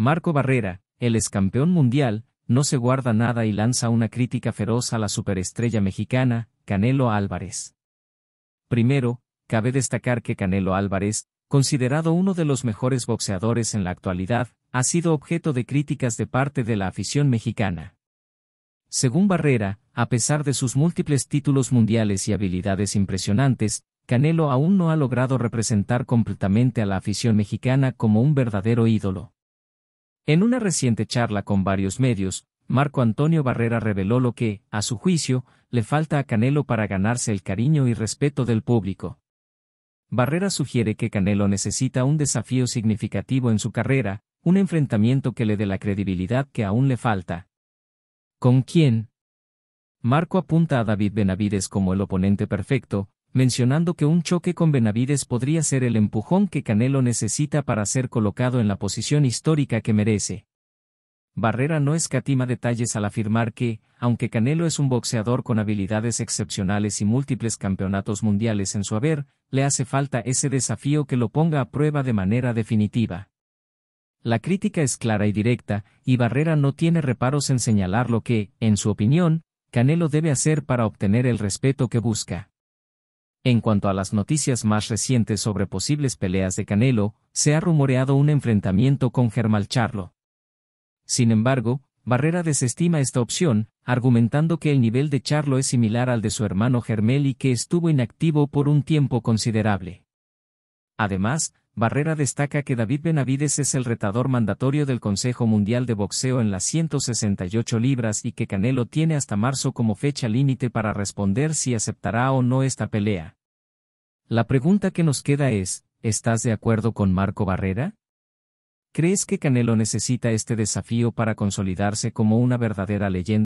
Marco Barrera, el ex campeón mundial, no se guarda nada y lanza una crítica feroz a la superestrella mexicana, Canelo Álvarez. Primero, cabe destacar que Canelo Álvarez, considerado uno de los mejores boxeadores en la actualidad, ha sido objeto de críticas de parte de la afición mexicana. Según Barrera, a pesar de sus múltiples títulos mundiales y habilidades impresionantes, Canelo aún no ha logrado representar completamente a la afición mexicana como un verdadero ídolo. En una reciente charla con varios medios, Marco Antonio Barrera reveló lo que, a su juicio, le falta a Canelo para ganarse el cariño y respeto del público. Barrera sugiere que Canelo necesita un desafío significativo en su carrera, un enfrentamiento que le dé la credibilidad que aún le falta. ¿Con quién? Marco apunta a David Benavides como el oponente perfecto, mencionando que un choque con Benavides podría ser el empujón que Canelo necesita para ser colocado en la posición histórica que merece. Barrera no escatima detalles al afirmar que, aunque Canelo es un boxeador con habilidades excepcionales y múltiples campeonatos mundiales en su haber, le hace falta ese desafío que lo ponga a prueba de manera definitiva. La crítica es clara y directa, y Barrera no tiene reparos en señalar lo que, en su opinión, Canelo debe hacer para obtener el respeto que busca. En cuanto a las noticias más recientes sobre posibles peleas de Canelo, se ha rumoreado un enfrentamiento con Germán Charlo. Sin embargo, Barrera desestima esta opción, argumentando que el nivel de Charlo es similar al de su hermano Germel y que estuvo inactivo por un tiempo considerable. Además, Barrera destaca que David Benavides es el retador mandatorio del Consejo Mundial de Boxeo en las 168 libras y que Canelo tiene hasta marzo como fecha límite para responder si aceptará o no esta pelea. La pregunta que nos queda es, ¿estás de acuerdo con Marco Barrera? ¿Crees que Canelo necesita este desafío para consolidarse como una verdadera leyenda?